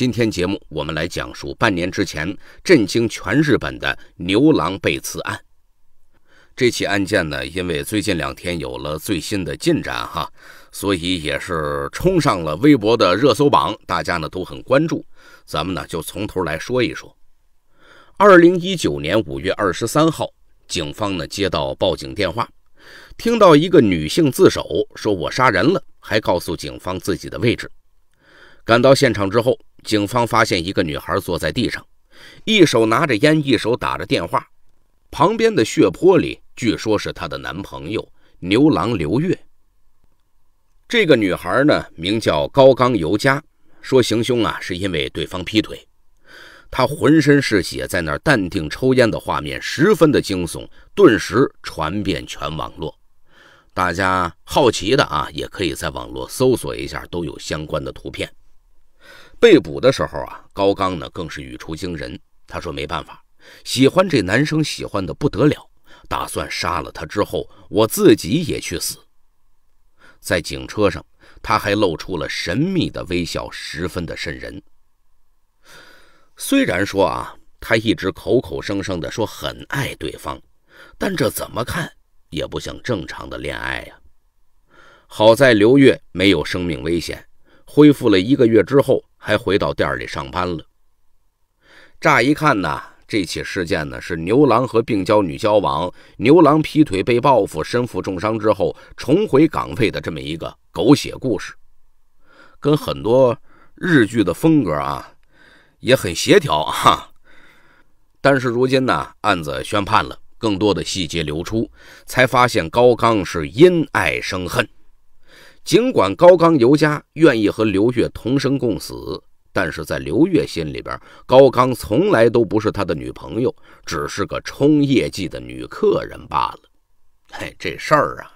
今天节目我们来讲述半年之前震惊全日本的牛郎被刺案。这起案件呢，因为最近两天有了最新的进展哈，所以也是冲上了微博的热搜榜，大家呢都很关注。咱们呢就从头来说一说。二零一九年五月二十三号，警方呢接到报警电话，听到一个女性自首，说我杀人了，还告诉警方自己的位置。赶到现场之后。警方发现一个女孩坐在地上，一手拿着烟，一手打着电话。旁边的血泊里，据说是她的男朋友牛郎刘月。这个女孩呢，名叫高刚尤佳，说行凶啊是因为对方劈腿。她浑身是血，在那儿淡定抽烟的画面十分的惊悚，顿时传遍全网络。大家好奇的啊，也可以在网络搜索一下，都有相关的图片。被捕的时候啊，高刚呢更是语出惊人。他说：“没办法，喜欢这男生喜欢的不得了，打算杀了他之后，我自己也去死。”在警车上，他还露出了神秘的微笑，十分的渗人。虽然说啊，他一直口口声声的说很爱对方，但这怎么看也不像正常的恋爱呀。好在刘月没有生命危险，恢复了一个月之后。还回到店里上班了。乍一看呢，这起事件呢是牛郎和病娇女交往，牛郎劈腿被报复，身负重伤之后重回岗位的这么一个狗血故事，跟很多日剧的风格啊也很协调啊。但是如今呢，案子宣判了，更多的细节流出，才发现高刚是因爱生恨。尽管高刚尤佳愿意和刘月同生共死，但是在刘月心里边，高刚从来都不是他的女朋友，只是个冲业绩的女客人罢了。嘿，这事儿啊，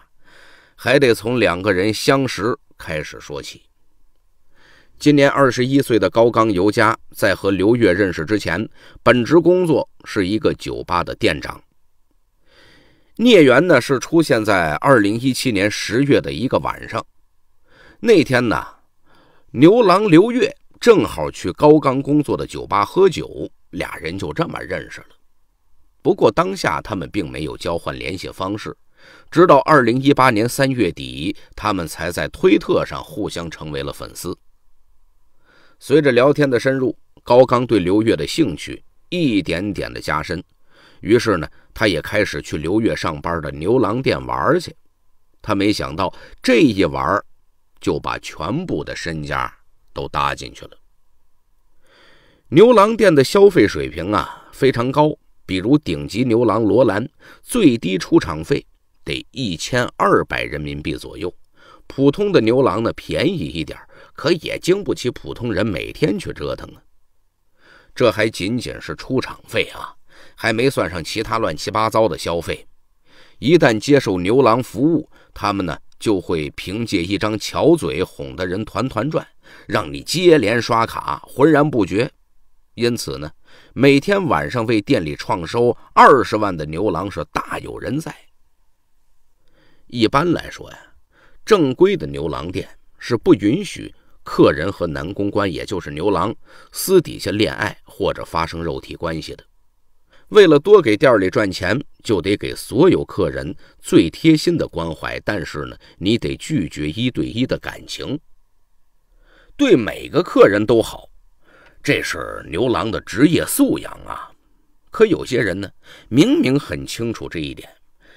还得从两个人相识开始说起。今年二十一岁的高刚尤佳在和刘月认识之前，本职工作是一个酒吧的店长。孽缘呢，是出现在二零一七年十月的一个晚上。那天呢，牛郎刘月正好去高刚工作的酒吧喝酒，俩人就这么认识了。不过当下他们并没有交换联系方式，直到二零一八年三月底，他们才在推特上互相成为了粉丝。随着聊天的深入，高刚对刘月的兴趣一点点的加深，于是呢，他也开始去刘月上班的牛郎店玩去。他没想到这一玩。就把全部的身家都搭进去了。牛郎店的消费水平啊非常高，比如顶级牛郎罗兰，最低出场费得一千二百人民币左右。普通的牛郎呢便宜一点可也经不起普通人每天去折腾啊。这还仅仅是出场费啊，还没算上其他乱七八糟的消费。一旦接受牛郎服务，他们呢？就会凭借一张巧嘴哄得人团团转，让你接连刷卡浑然不觉。因此呢，每天晚上为店里创收二十万的牛郎是大有人在。一般来说呀，正规的牛郎店是不允许客人和男公关，也就是牛郎私底下恋爱或者发生肉体关系的。为了多给店里赚钱，就得给所有客人最贴心的关怀。但是呢，你得拒绝一对一的感情，对每个客人都好，这是牛郎的职业素养啊。可有些人呢，明明很清楚这一点，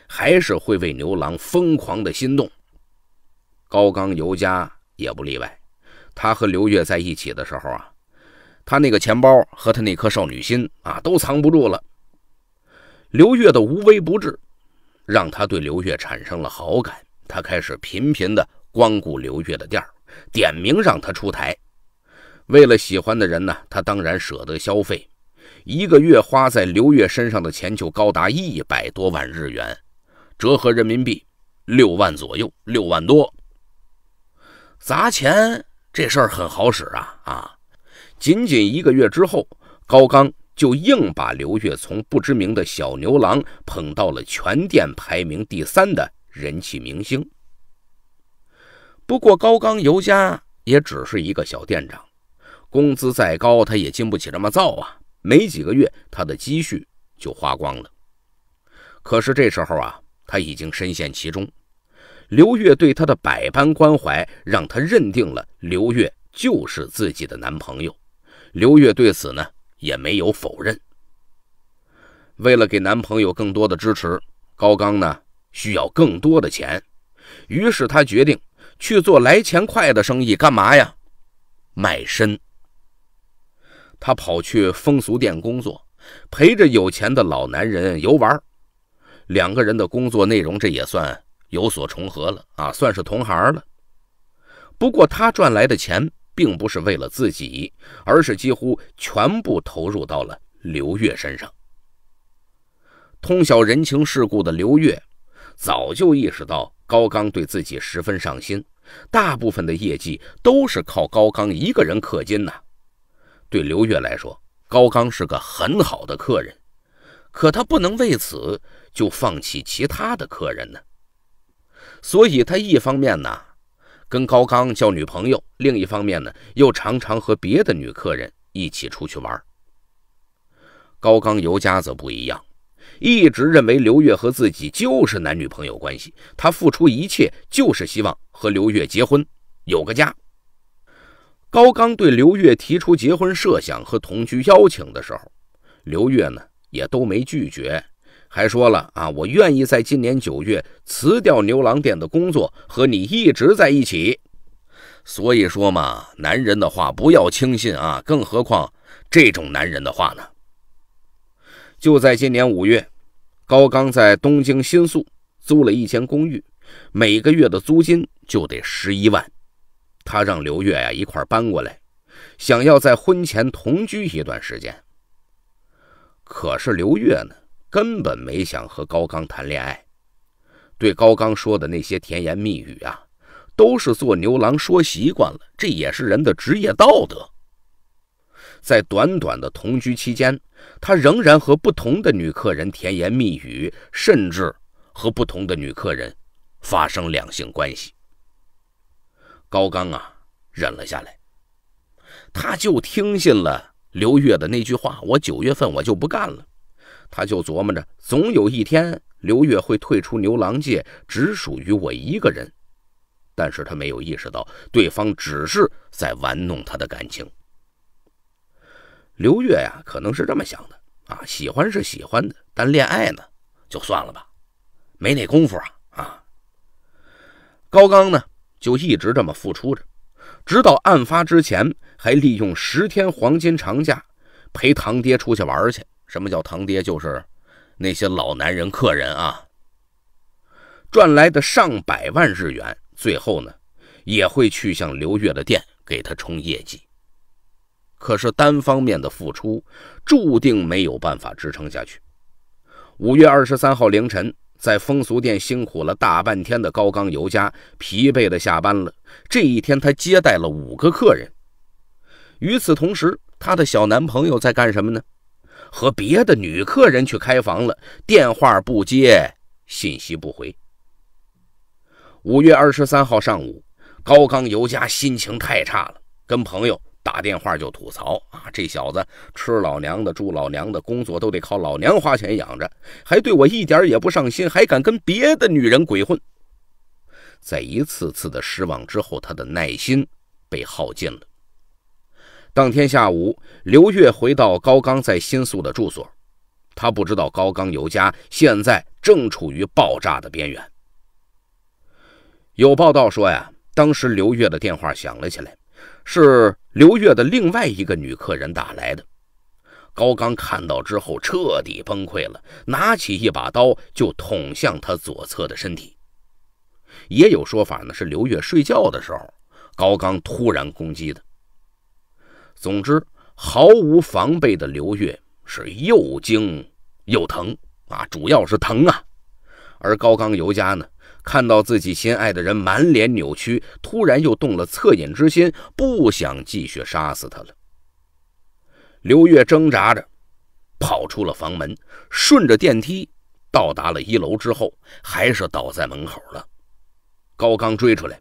还是会为牛郎疯狂的心动。高刚尤佳也不例外，他和刘月在一起的时候啊，他那个钱包和他那颗少女心啊，都藏不住了。刘月的无微不至，让他对刘月产生了好感。他开始频频的光顾刘月的店儿，点名让他出台。为了喜欢的人呢，他当然舍得消费。一个月花在刘月身上的钱就高达一百多万日元，折合人民币六万左右，六万多。砸钱这事儿很好使啊啊！仅仅一个月之后，高刚。就硬把刘月从不知名的小牛郎捧到了全店排名第三的人气明星。不过高刚尤佳也只是一个小店长，工资再高他也经不起这么造啊！没几个月，他的积蓄就花光了。可是这时候啊，他已经深陷其中。刘月对他的百般关怀，让他认定了刘月就是自己的男朋友。刘月对此呢？也没有否认。为了给男朋友更多的支持，高刚呢需要更多的钱，于是他决定去做来钱快的生意。干嘛呀？卖身。他跑去风俗店工作，陪着有钱的老男人游玩。两个人的工作内容这也算有所重合了啊，算是同行了。不过他赚来的钱。并不是为了自己，而是几乎全部投入到了刘月身上。通晓人情世故的刘月早就意识到高刚对自己十分上心，大部分的业绩都是靠高刚一个人氪金呐。对刘月来说，高刚是个很好的客人，可他不能为此就放弃其他的客人呢。所以，他一方面呢。跟高刚交女朋友，另一方面呢，又常常和别的女客人一起出去玩。高刚尤佳则不一样，一直认为刘月和自己就是男女朋友关系，他付出一切就是希望和刘月结婚，有个家。高刚对刘月提出结婚设想和同居邀请的时候，刘月呢也都没拒绝。还说了啊，我愿意在今年九月辞掉牛郎店的工作，和你一直在一起。所以说嘛，男人的话不要轻信啊，更何况这种男人的话呢？就在今年五月，高刚在东京新宿租了一间公寓，每个月的租金就得十一万。他让刘月呀一块搬过来，想要在婚前同居一段时间。可是刘月呢？根本没想和高刚谈恋爱，对高刚说的那些甜言蜜语啊，都是做牛郎说习惯了，这也是人的职业道德。在短短的同居期间，他仍然和不同的女客人甜言蜜语，甚至和不同的女客人发生两性关系。高刚啊，忍了下来，他就听信了刘月的那句话：“我九月份我就不干了。”他就琢磨着，总有一天刘月会退出牛郎界，只属于我一个人。但是他没有意识到，对方只是在玩弄他的感情。刘月呀，可能是这么想的啊，喜欢是喜欢的，但恋爱呢，就算了吧，没那功夫啊啊。高刚呢，就一直这么付出着，直到案发之前，还利用十天黄金长假陪堂爹出去玩去。什么叫堂爹？就是那些老男人客人啊，赚来的上百万日元，最后呢，也会去向刘月的店给他冲业绩。可是单方面的付出，注定没有办法支撑下去。五月二十三号凌晨，在风俗店辛苦了大半天的高刚尤佳，疲惫的下班了。这一天，他接待了五个客人。与此同时，她的小男朋友在干什么呢？和别的女客人去开房了，电话不接，信息不回。五月二十三号上午，高刚尤佳心情太差了，跟朋友打电话就吐槽啊：“这小子吃老娘的，住老娘的，工作都得靠老娘花钱养着，还对我一点也不上心，还敢跟别的女人鬼混。”在一次次的失望之后，他的耐心被耗尽了。当天下午，刘月回到高刚在新宿的住所，他不知道高刚尤家现在正处于爆炸的边缘。有报道说呀，当时刘月的电话响了起来，是刘月的另外一个女客人打来的。高刚看到之后彻底崩溃了，拿起一把刀就捅向他左侧的身体。也有说法呢，是刘月睡觉的时候，高刚突然攻击的。总之，毫无防备的刘月是又惊又疼啊，主要是疼啊。而高刚尤佳呢，看到自己心爱的人满脸扭曲，突然又动了恻隐之心，不想继续杀死他了。刘月挣扎着跑出了房门，顺着电梯到达了一楼之后，还是倒在门口了。高刚追出来，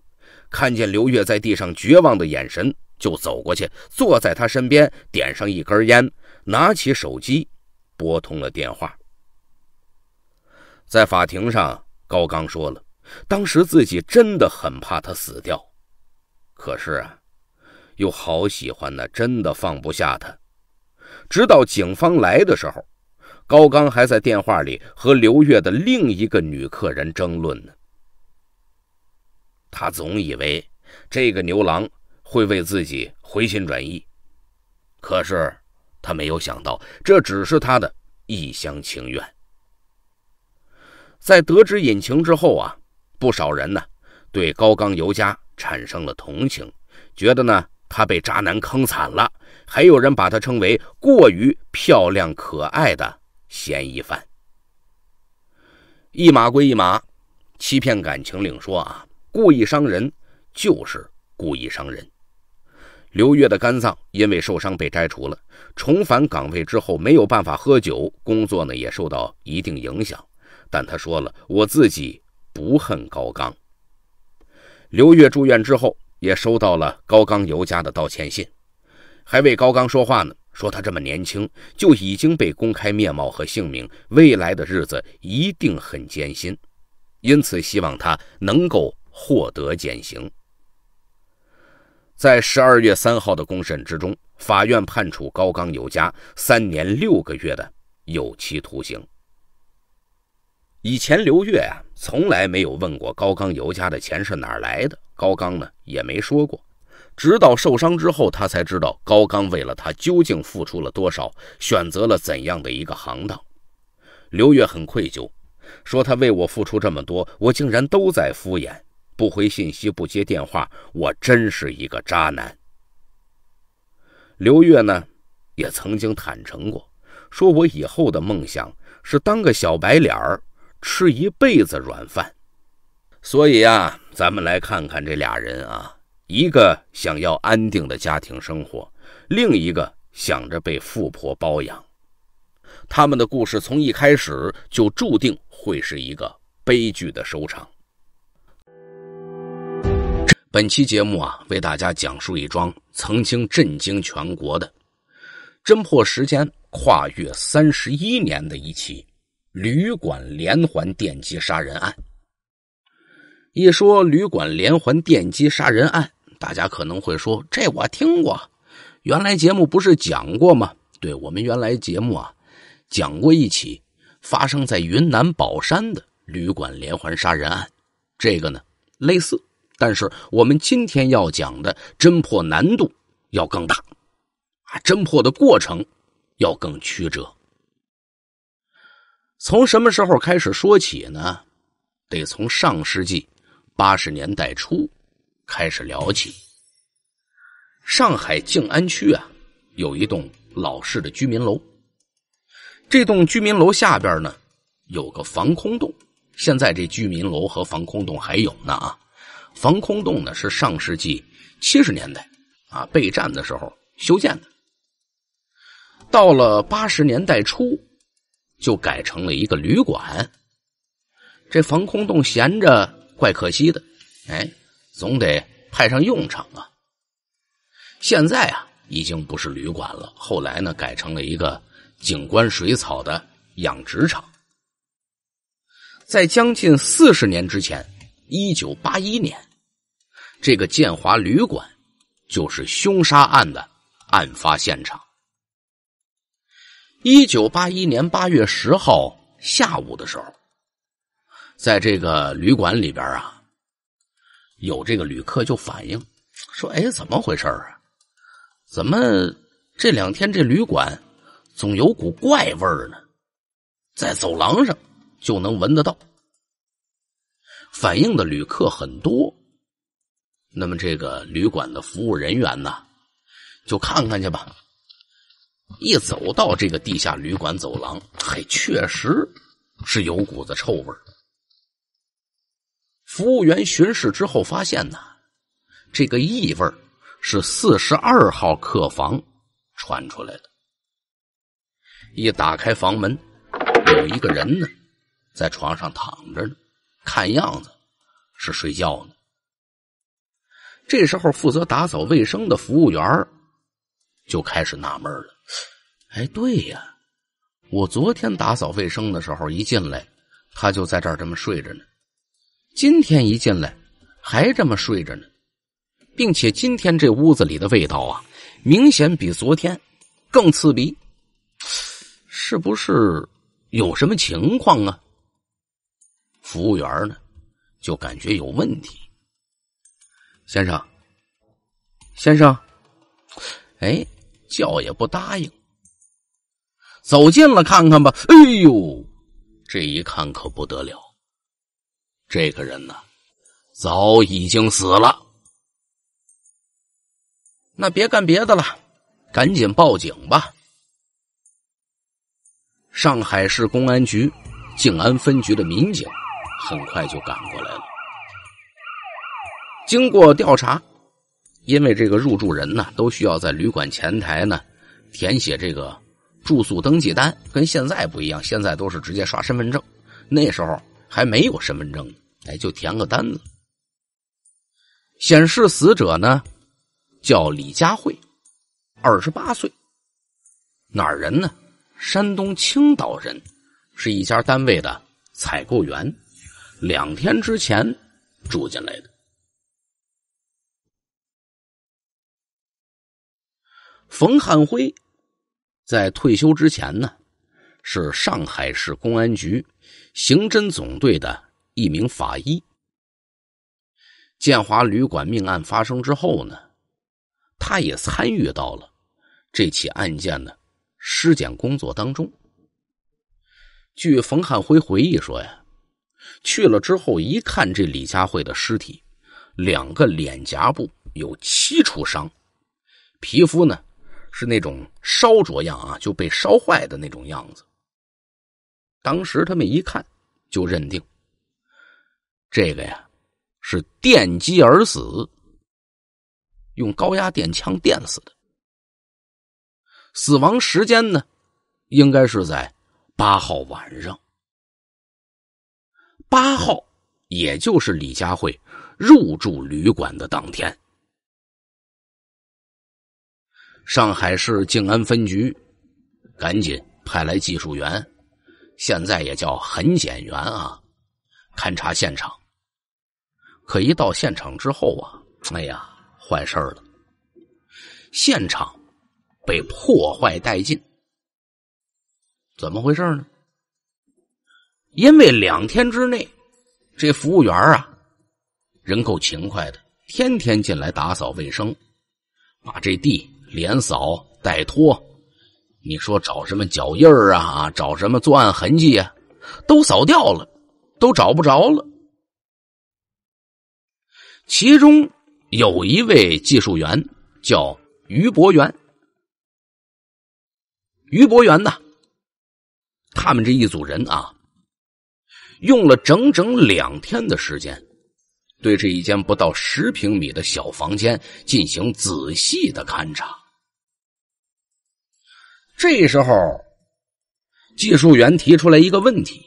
看见刘月在地上绝望的眼神。就走过去，坐在他身边，点上一根烟，拿起手机，拨通了电话。在法庭上，高刚说了，当时自己真的很怕他死掉，可是啊，又好喜欢呢，真的放不下他。直到警方来的时候，高刚还在电话里和刘月的另一个女客人争论呢。他总以为这个牛郎。会为自己回心转意，可是他没有想到，这只是他的一厢情愿。在得知隐情之后啊，不少人呢对高刚尤佳产生了同情，觉得呢他被渣男坑惨了。还有人把他称为过于漂亮可爱的嫌疑犯。一码归一码，欺骗感情另说啊，故意伤人就是故意伤人。刘月的肝脏因为受伤被摘除了，重返岗位之后没有办法喝酒，工作呢也受到一定影响。但他说了，我自己不恨高刚。刘月住院之后，也收到了高刚尤家的道歉信，还为高刚说话呢，说他这么年轻就已经被公开面貌和姓名，未来的日子一定很艰辛，因此希望他能够获得减刑。在十二月三号的公审之中，法院判处高刚尤家三年六个月的有期徒刑。以前刘月啊，从来没有问过高刚尤家的钱是哪儿来的，高刚呢也没说过。直到受伤之后，他才知道高刚为了他究竟付出了多少，选择了怎样的一个行当。刘月很愧疚，说他为我付出这么多，我竟然都在敷衍。不回信息，不接电话，我真是一个渣男。刘月呢，也曾经坦诚过，说我以后的梦想是当个小白脸儿，吃一辈子软饭。所以啊，咱们来看看这俩人啊，一个想要安定的家庭生活，另一个想着被富婆包养。他们的故事从一开始就注定会是一个悲剧的收场。本期节目啊，为大家讲述一桩曾经震惊全国的侦破时间跨越三十一年的一起旅馆连环电击杀人案。一说旅馆连环电击杀人案，大家可能会说：“这我听过，原来节目不是讲过吗？”对，我们原来节目啊讲过一起发生在云南保山的旅馆连环杀人案，这个呢类似。但是我们今天要讲的侦破难度要更大，啊，侦破的过程要更曲折。从什么时候开始说起呢？得从上世纪八十年代初开始聊起。上海静安区啊，有一栋老式的居民楼，这栋居民楼下边呢有个防空洞。现在这居民楼和防空洞还有呢啊。防空洞呢是上世纪七十年代啊备战的时候修建的，到了八十年代初就改成了一个旅馆。这防空洞闲着怪可惜的，哎，总得派上用场啊。现在啊已经不是旅馆了，后来呢改成了一个景观水草的养殖场。在将近四十年之前，一九八一年。这个建华旅馆，就是凶杀案的案发现场。一九八一年八月十号下午的时候，在这个旅馆里边啊，有这个旅客就反映说：“哎，怎么回事啊？怎么这两天这旅馆总有股怪味呢？在走廊上就能闻得到。”反映的旅客很多。那么这个旅馆的服务人员呢，就看看去吧。一走到这个地下旅馆走廊，嘿，确实是有股子臭味儿。服务员巡视之后发现呢，这个异味是四十二号客房传出来的。一打开房门，有一个人呢，在床上躺着呢，看样子是睡觉呢。这时候负责打扫卫生的服务员就开始纳闷了。哎，对呀，我昨天打扫卫生的时候一进来，他就在这儿这么睡着呢。今天一进来还这么睡着呢，并且今天这屋子里的味道啊，明显比昨天更刺鼻，是不是有什么情况啊？服务员呢，就感觉有问题。先生，先生，哎，叫也不答应。走近了看看吧，哎呦，这一看可不得了，这个人呢，早已经死了。那别干别的了，赶紧报警吧。上海市公安局静安分局的民警很快就赶过来了。经过调查，因为这个入住人呢都需要在旅馆前台呢填写这个住宿登记单，跟现在不一样，现在都是直接刷身份证，那时候还没有身份证，哎，就填个单子。显示死者呢叫李佳慧，二十八岁，哪儿人呢？山东青岛人，是一家单位的采购员，两天之前住进来的。冯汉辉在退休之前呢，是上海市公安局刑侦总队的一名法医。建华旅馆命案发生之后呢，他也参与到了这起案件的尸检工作当中。据冯汉辉回忆说呀，去了之后一看这李佳慧的尸体，两个脸颊部有七处伤，皮肤呢。是那种烧灼样啊，就被烧坏的那种样子。当时他们一看，就认定这个呀是电击而死，用高压电枪电死的。死亡时间呢，应该是在八号晚上。八号，也就是李佳慧入住旅馆的当天。上海市静安分局赶紧派来技术员，现在也叫痕检员啊，勘察现场。可一到现场之后啊，哎呀，坏事了，现场被破坏殆尽。怎么回事呢？因为两天之内，这服务员啊，人够勤快的，天天进来打扫卫生，把这地。连扫带拖，你说找什么脚印儿啊？找什么作案痕迹呀？都扫掉了，都找不着了。其中有一位技术员叫于博元，于博元呢，他们这一组人啊，用了整整两天的时间。对这一间不到十平米的小房间进行仔细的勘察。这时候，技术员提出来一个问题：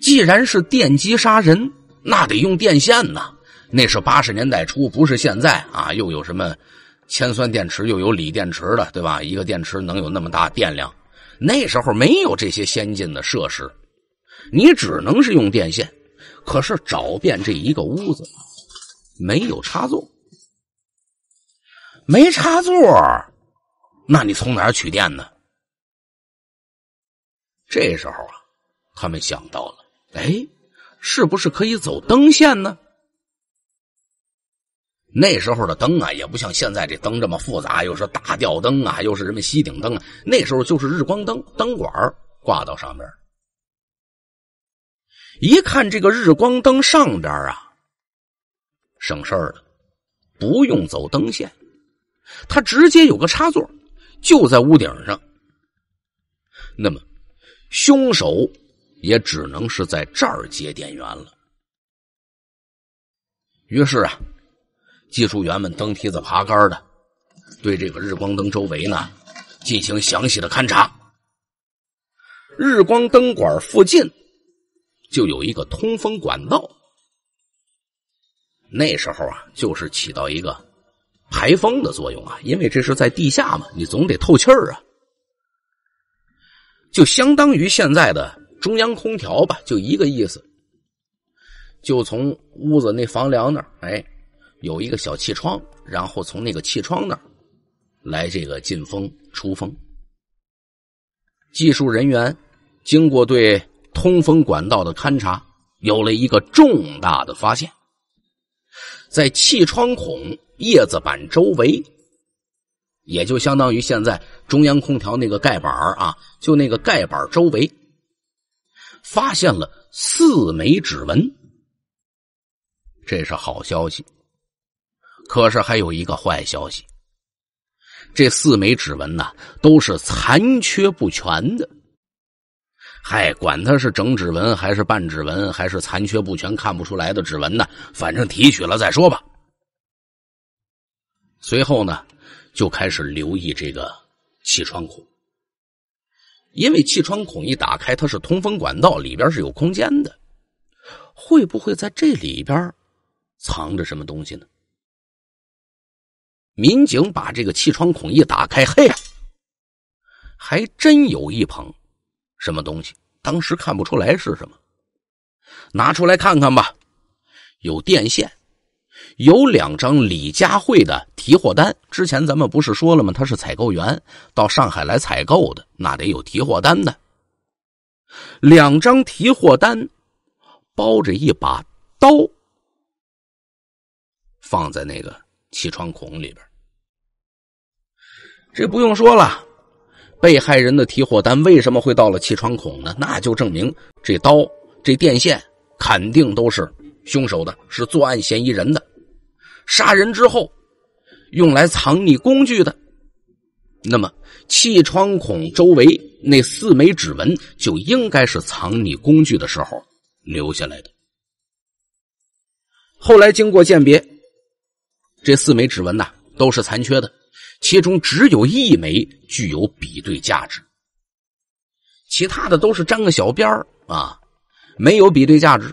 既然是电击杀人，那得用电线呢？那是八十年代初，不是现在啊！又有什么铅酸电池，又有锂电池的，对吧？一个电池能有那么大电量？那时候没有这些先进的设施，你只能是用电线。可是找遍这一个屋子，没有插座，没插座，那你从哪儿取电呢？这时候啊，他们想到了，哎，是不是可以走灯线呢？那时候的灯啊，也不像现在这灯这么复杂，又是大吊灯啊，又是什么吸顶灯啊，那时候就是日光灯，灯管挂到上面。一看这个日光灯上边啊，省事儿了，不用走灯线，它直接有个插座，就在屋顶上。那么凶手也只能是在这儿接电源了。于是啊，技术员们登梯子、爬杆的，对这个日光灯周围呢进行详细的勘察。日光灯管附近。就有一个通风管道，那时候啊，就是起到一个排风的作用啊，因为这是在地下嘛，你总得透气儿啊。就相当于现在的中央空调吧，就一个意思。就从屋子那房梁那儿，哎，有一个小气窗，然后从那个气窗那儿来这个进风、出风。技术人员经过对。通风管道的勘察有了一个重大的发现，在气窗孔叶子板周围，也就相当于现在中央空调那个盖板啊，就那个盖板周围，发现了四枚指纹。这是好消息，可是还有一个坏消息，这四枚指纹呢都是残缺不全的。嗨，管他是整指纹还是半指纹，还是残缺不全看不出来的指纹呢？反正提取了再说吧。随后呢，就开始留意这个气窗孔，因为气窗孔一打开，它是通风管道，里边是有空间的，会不会在这里边藏着什么东西呢？民警把这个气窗孔一打开，嘿，还真有一捧。什么东西？当时看不出来是什么，拿出来看看吧。有电线，有两张李佳慧的提货单。之前咱们不是说了吗？他是采购员，到上海来采购的，那得有提货单的。两张提货单包着一把刀，放在那个气窗孔里边。这不用说了。被害人的提货单为什么会到了气窗孔呢？那就证明这刀、这电线肯定都是凶手的，是作案嫌疑人的。杀人之后，用来藏匿工具的。那么气窗孔周围那四枚指纹就应该是藏匿工具的时候留下来的。后来经过鉴别，这四枚指纹呐都是残缺的。其中只有一枚具有比对价值，其他的都是沾个小边儿啊，没有比对价值。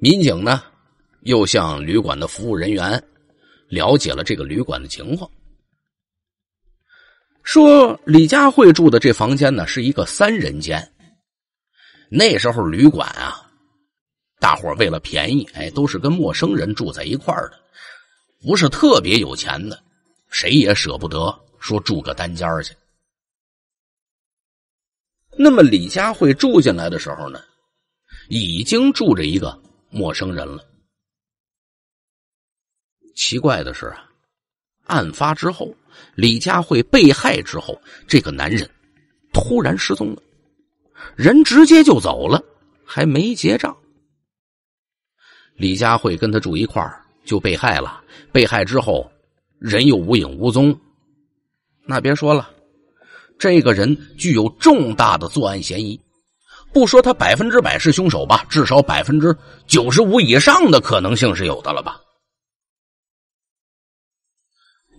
民警呢又向旅馆的服务人员了解了这个旅馆的情况，说李佳慧住的这房间呢是一个三人间。那时候旅馆啊，大伙为了便宜，哎，都是跟陌生人住在一块儿的，不是特别有钱的。谁也舍不得说住个单间儿去。那么李佳慧住进来的时候呢，已经住着一个陌生人了。奇怪的是啊，案发之后，李佳慧被害之后，这个男人突然失踪了，人直接就走了，还没结账。李佳慧跟他住一块儿就被害了，被害之后。人又无影无踪，那别说了，这个人具有重大的作案嫌疑。不说他百分之百是凶手吧，至少百分之九十五以上的可能性是有的了吧。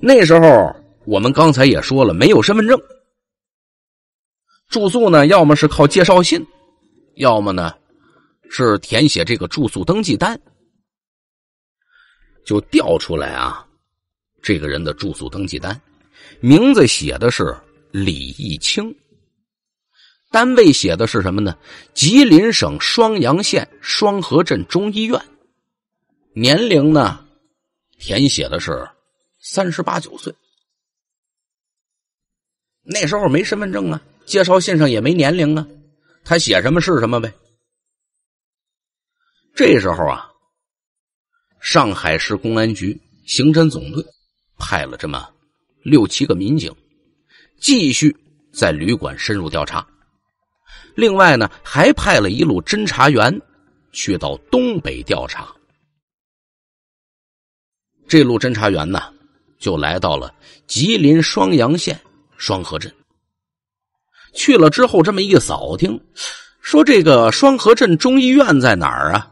那时候我们刚才也说了，没有身份证，住宿呢，要么是靠介绍信，要么呢是填写这个住宿登记单，就调出来啊。这个人的住宿登记单，名字写的是李义清，单位写的是什么呢？吉林省双阳县双河镇中医院，年龄呢？填写的是三十八九岁。那时候没身份证啊，介绍信上也没年龄啊，他写什么是什么呗。这时候啊，上海市公安局刑侦总队。派了这么六七个民警，继续在旅馆深入调查。另外呢，还派了一路侦查员去到东北调查。这路侦查员呢，就来到了吉林双阳县双河镇。去了之后，这么一扫听，说这个双河镇中医院在哪儿啊？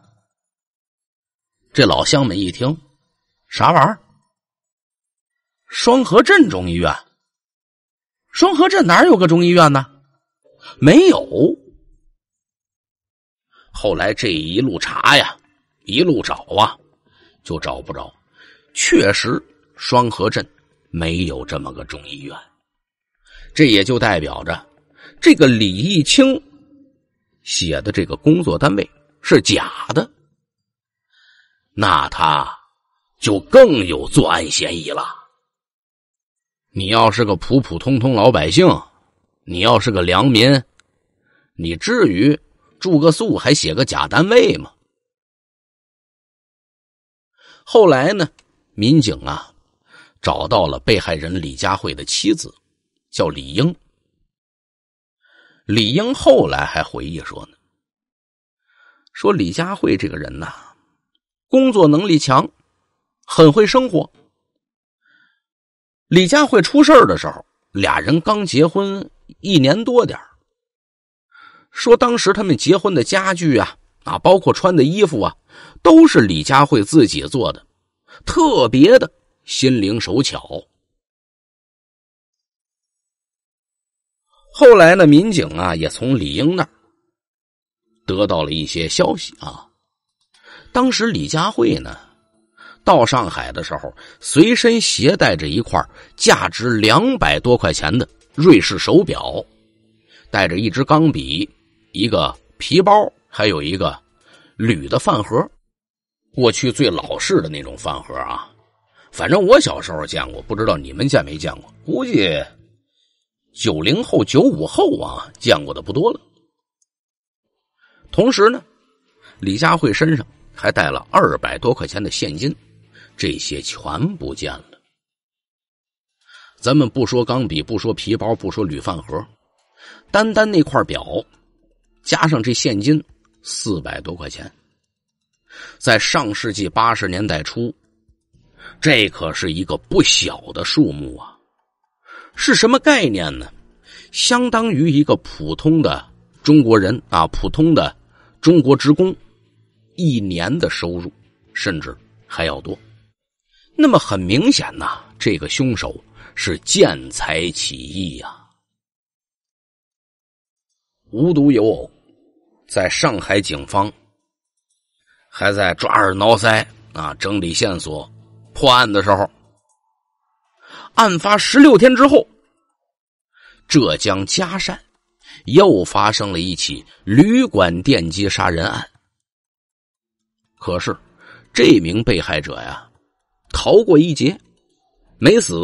这老乡们一听，啥玩意儿？双河镇中医院，双河镇哪有个中医院呢？没有。后来这一路查呀，一路找啊，就找不着。确实，双河镇没有这么个中医院。这也就代表着，这个李义清写的这个工作单位是假的。那他就更有作案嫌疑了。你要是个普普通通老百姓，你要是个良民，你至于住个宿还写个假单位吗？后来呢，民警啊找到了被害人李佳慧的妻子，叫李英。李英后来还回忆说呢，说李佳慧这个人呐，工作能力强，很会生活。李佳慧出事儿的时候，俩人刚结婚一年多点儿。说当时他们结婚的家具啊，啊，包括穿的衣服啊，都是李佳慧自己做的，特别的心灵手巧。后来呢，民警啊也从李英那儿得到了一些消息啊，当时李佳慧呢。到上海的时候，随身携带着一块价值两百多块钱的瑞士手表，带着一支钢笔、一个皮包，还有一个铝的饭盒，过去最老式的那种饭盒啊。反正我小时候见过，不知道你们见没见过？估计九零后、九五后啊，见过的不多了。同时呢，李佳慧身上还带了二百多块钱的现金。这些全不见了。咱们不说钢笔，不说皮包，不说铝饭盒，单单那块表，加上这现金四百多块钱，在上世纪八十年代初，这可是一个不小的数目啊！是什么概念呢？相当于一个普通的中国人啊，普通的中国职工一年的收入，甚至还要多。那么很明显呐，这个凶手是见财起意呀。无独有偶，在上海警方还在抓耳挠腮啊，整理线索破案的时候，案发十六天之后，浙江嘉善又发生了一起旅馆电击杀人案。可是，这名被害者呀。逃过一劫，没死，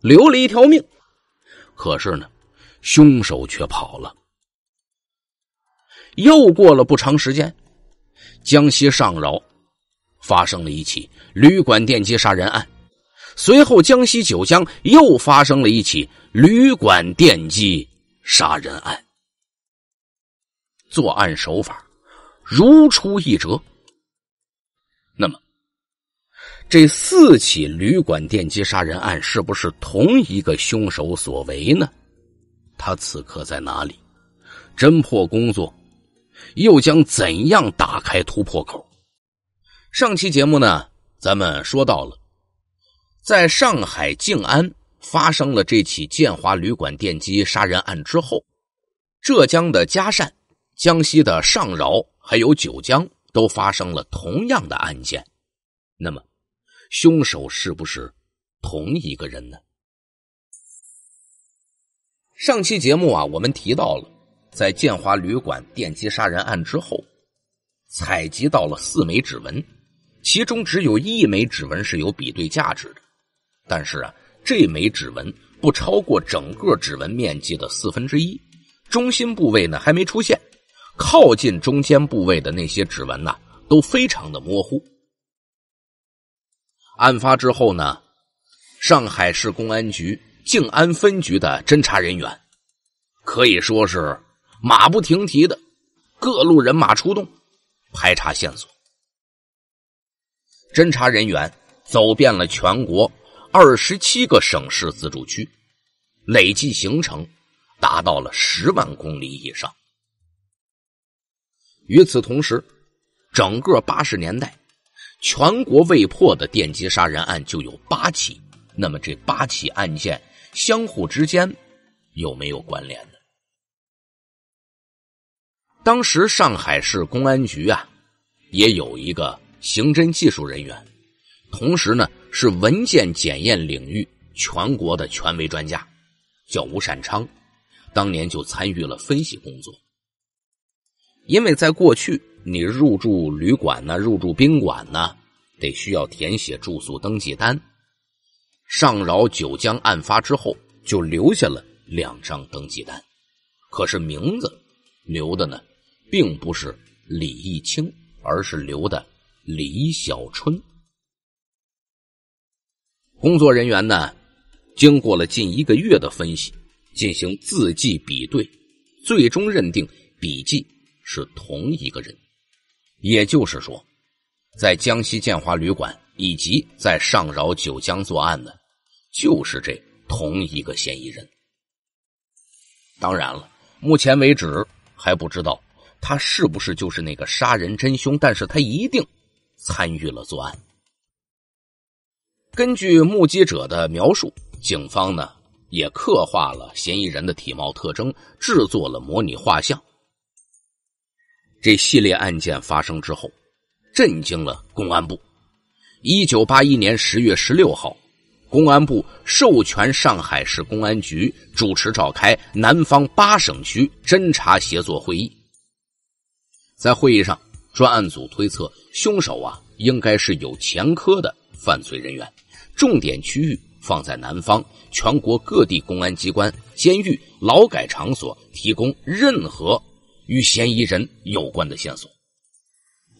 留了一条命。可是呢，凶手却跑了。又过了不长时间，江西上饶发生了一起旅馆电击杀人案，随后江西九江又发生了一起旅馆电击杀人案，作案手法如出一辙。这四起旅馆电击杀人案是不是同一个凶手所为呢？他此刻在哪里？侦破工作又将怎样打开突破口？上期节目呢，咱们说到了，在上海静安发生了这起建华旅馆电击杀人案之后，浙江的嘉善、江西的上饶还有九江都发生了同样的案件，那么？凶手是不是同一个人呢？上期节目啊，我们提到了在建华旅馆电击杀人案之后，采集到了四枚指纹，其中只有一枚指纹是有比对价值的。但是啊，这枚指纹不超过整个指纹面积的四分之一，中心部位呢还没出现，靠近中间部位的那些指纹呢都非常的模糊。案发之后呢，上海市公安局静安分局的侦查人员可以说是马不停蹄的，各路人马出动排查线索。侦查人员走遍了全国二十七个省市自治区，累计行程达到了十万公里以上。与此同时，整个八十年代。全国未破的电击杀人案就有八起，那么这八起案件相互之间有没有关联呢？当时上海市公安局啊，也有一个刑侦技术人员，同时呢是文件检验领域全国的权威专家，叫吴善昌，当年就参与了分析工作，因为在过去。你入住旅馆呢？入住宾馆呢？得需要填写住宿登记单。上饶九江案发之后，就留下了两张登记单，可是名字留的呢，并不是李义清，而是留的李小春。工作人员呢，经过了近一个月的分析，进行字迹比对，最终认定笔迹是同一个人。也就是说，在江西建华旅馆以及在上饶九江作案的，就是这同一个嫌疑人。当然了，目前为止还不知道他是不是就是那个杀人真凶，但是他一定参与了作案。根据目击者的描述，警方呢也刻画了嫌疑人的体貌特征，制作了模拟画像。这系列案件发生之后，震惊了公安部。一九八一年十月十六号，公安部授权上海市公安局主持召开南方八省区侦查协作会议。在会议上，专案组推测凶手啊，应该是有前科的犯罪人员，重点区域放在南方，全国各地公安机关、监狱、劳改场所提供任何。与嫌疑人有关的线索，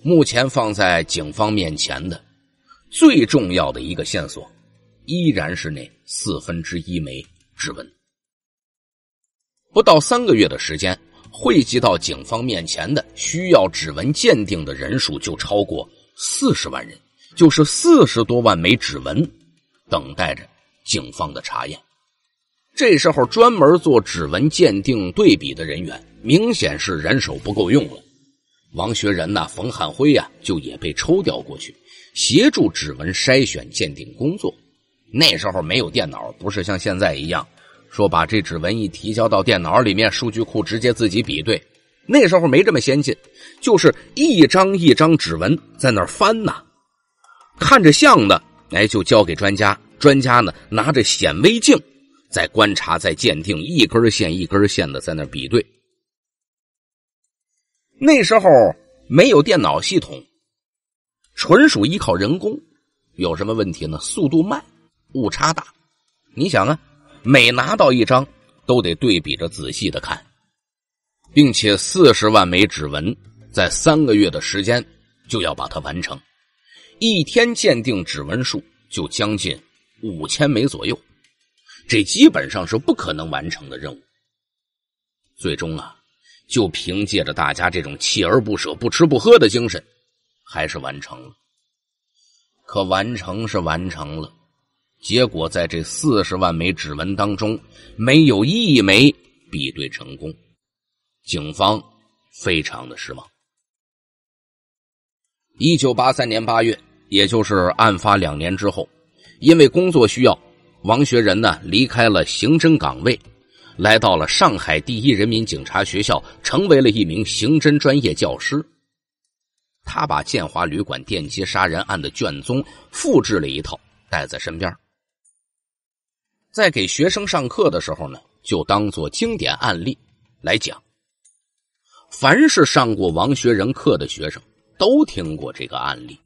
目前放在警方面前的最重要的一个线索，依然是那四分之一枚指纹。不到三个月的时间，汇集到警方面前的需要指纹鉴定的人数就超过四十万人，就是四十多万枚指纹等待着警方的查验。这时候专门做指纹鉴定对比的人员明显是人手不够用了，王学仁呐，冯汉辉呀，就也被抽调过去协助指纹筛选鉴定工作。那时候没有电脑，不是像现在一样说把这指纹一提交到电脑里面，数据库直接自己比对。那时候没这么先进，就是一张一张指纹在那儿翻呐，看着像的，哎，就交给专家。专家呢拿着显微镜。在观察，在鉴定，一根线一根线的在那比对。那时候没有电脑系统，纯属依靠人工。有什么问题呢？速度慢，误差大。你想啊，每拿到一张都得对比着仔细的看，并且四十万枚指纹在三个月的时间就要把它完成，一天鉴定指纹数就将近五千枚左右。这基本上是不可能完成的任务。最终啊，就凭借着大家这种锲而不舍、不吃不喝的精神，还是完成了。可完成是完成了，结果在这四十万枚指纹当中，没有一枚比对成功，警方非常的失望。一九八三年八月，也就是案发两年之后，因为工作需要。王学仁呢离开了刑侦岗位，来到了上海第一人民警察学校，成为了一名刑侦专业教师。他把建华旅馆电击杀人案的卷宗复制了一套，带在身边。在给学生上课的时候呢，就当做经典案例来讲。凡是上过王学仁课的学生，都听过这个案例。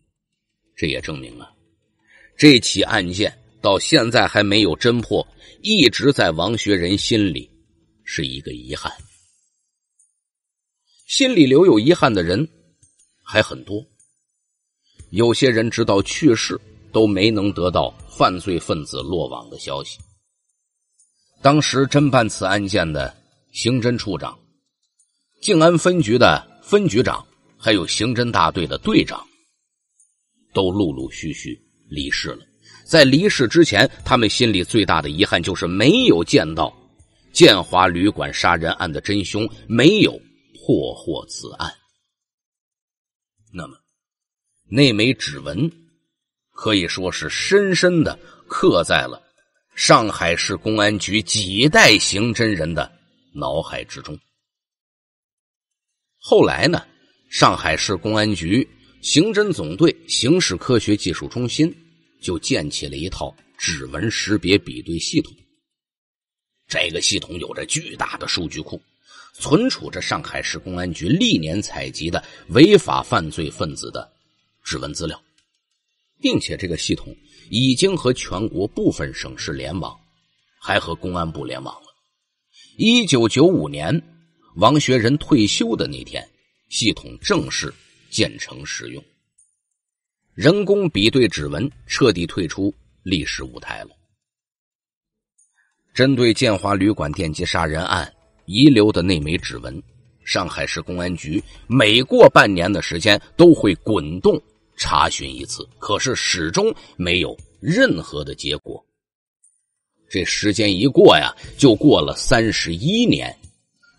这也证明啊，这起案件。到现在还没有侦破，一直在王学仁心里是一个遗憾。心里留有遗憾的人还很多，有些人直到去世都没能得到犯罪分子落网的消息。当时侦办此案件的刑侦处长、静安分局的分局长，还有刑侦大队的队长，都陆陆续续离世了。在离世之前，他们心里最大的遗憾就是没有见到建华旅馆杀人案的真凶，没有破获此案。那么，那枚指纹可以说是深深的刻在了上海市公安局几代刑侦人的脑海之中。后来呢，上海市公安局刑侦总队刑事科学技术中心。就建起了一套指纹识别比对系统，这个系统有着巨大的数据库，存储着上海市公安局历年采集的违法犯罪分子的指纹资料，并且这个系统已经和全国部分省市联网，还和公安部联网了。一九九五年，王学仁退休的那天，系统正式建成使用。人工比对指纹彻底退出历史舞台了。针对建华旅馆电击杀人案遗留的那枚指纹，上海市公安局每过半年的时间都会滚动查询一次，可是始终没有任何的结果。这时间一过呀，就过了三十一年，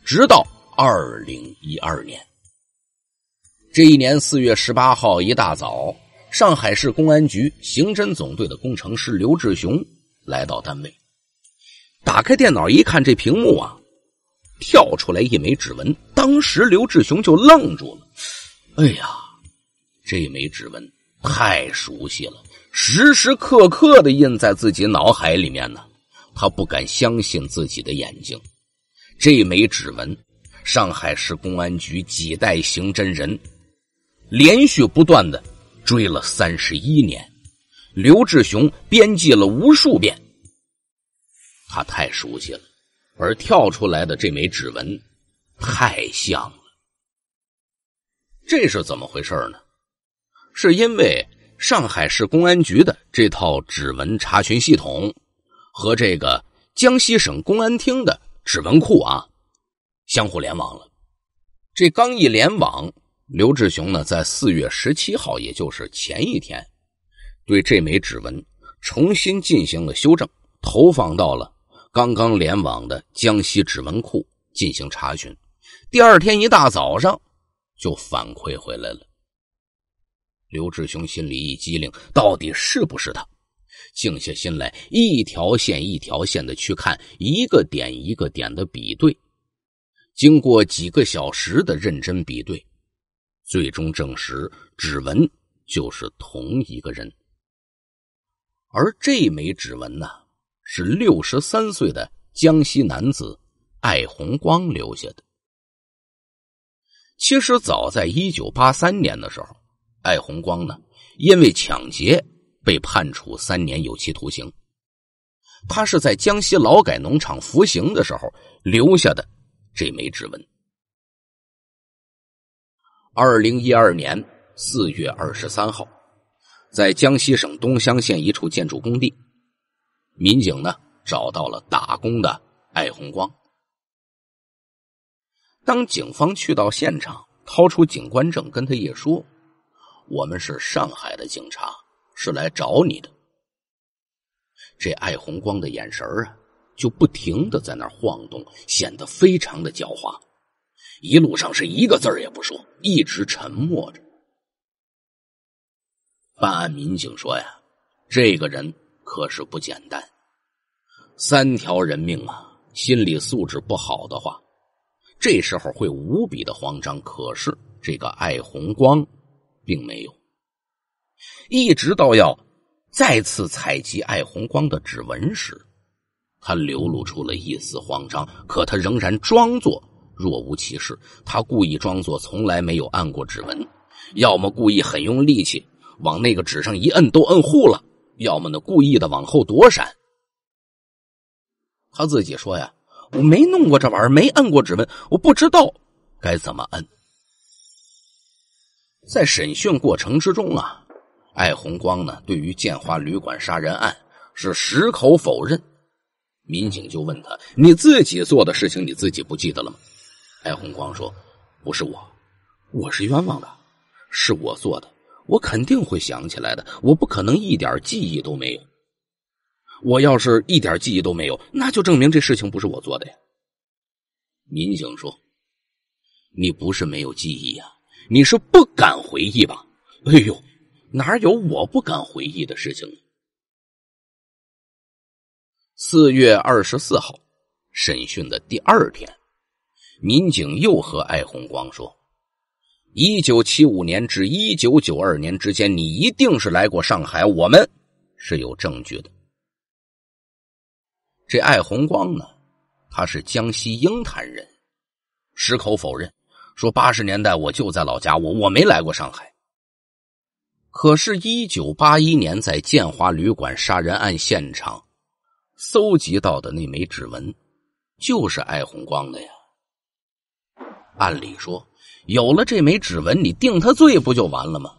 直到二零一二年，这一年四月十八号一大早。上海市公安局刑侦总队的工程师刘志雄来到单位，打开电脑一看，这屏幕啊，跳出来一枚指纹。当时刘志雄就愣住了，哎呀，这枚指纹太熟悉了，时时刻刻的印在自己脑海里面呢。他不敢相信自己的眼睛，这枚指纹，上海市公安局几代刑侦人连续不断的。追了三十一年，刘志雄编辑了无数遍，他太熟悉了，而跳出来的这枚指纹太像了，这是怎么回事呢？是因为上海市公安局的这套指纹查询系统和这个江西省公安厅的指纹库啊相互联网了，这刚一联网。刘志雄呢，在四月十七号，也就是前一天，对这枚指纹重新进行了修正，投放到了刚刚联网的江西指纹库进行查询。第二天一大早上就反馈回来了。刘志雄心里一激灵，到底是不是他？静下心来，一条线一条线的去看，一个点一个点的比对。经过几个小时的认真比对。最终证实，指纹就是同一个人，而这枚指纹呢，是六十三岁的江西男子艾红光留下的。其实，早在一九八三年的时候，艾红光呢，因为抢劫被判处三年有期徒刑，他是在江西劳改农场服刑的时候留下的这枚指纹。二零一二年四月二十三号，在江西省东乡县一处建筑工地，民警呢找到了打工的艾红光。当警方去到现场，掏出警官证跟他一说：“我们是上海的警察，是来找你的。”这艾红光的眼神啊，就不停的在那晃动，显得非常的狡猾。一路上是一个字儿也不说，一直沉默着。办案民警说：“呀，这个人可是不简单，三条人命啊！心理素质不好的话，这时候会无比的慌张。可是这个艾红光并没有。一直到要再次采集艾红光的指纹时，他流露出了一丝慌张，可他仍然装作。”若无其事，他故意装作从来没有按过指纹，要么故意很用力气往那个纸上一摁，都摁糊了；要么呢，故意的往后躲闪。他自己说呀：“我没弄过这玩意儿，没摁过指纹，我不知道该怎么摁。”在审讯过程之中啊，艾红光呢对于建华旅馆杀人案是矢口否认。民警就问他：“你自己做的事情你自己不记得了吗？”艾红光说：“不是我，我是冤枉的，是我做的，我肯定会想起来的，我不可能一点记忆都没有。我要是一点记忆都没有，那就证明这事情不是我做的呀。”民警说：“你不是没有记忆呀，你是不敢回忆吧？”“哎呦，哪有我不敢回忆的事情？”四月二十四号，审讯的第二天。民警又和艾红光说：“一九七五年至一九九二年之间，你一定是来过上海，我们是有证据的。”这艾红光呢，他是江西鹰潭人，矢口否认，说八十年代我就在老家，我我没来过上海。可是，一九八一年在建华旅馆杀人案现场搜集到的那枚指纹，就是艾红光的呀。按理说，有了这枚指纹，你定他罪不就完了吗？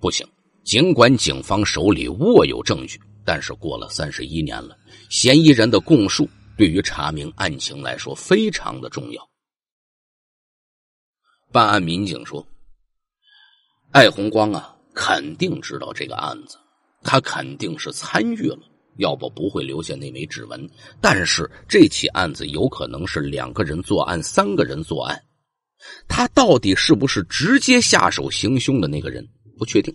不行，尽管警方手里握有证据，但是过了三十一年了，嫌疑人的供述对于查明案情来说非常的重要。办案民警说：“艾红光啊，肯定知道这个案子，他肯定是参与了。”要不不会留下那枚指纹。但是这起案子有可能是两个人作案，三个人作案。他到底是不是直接下手行凶的那个人？不确定。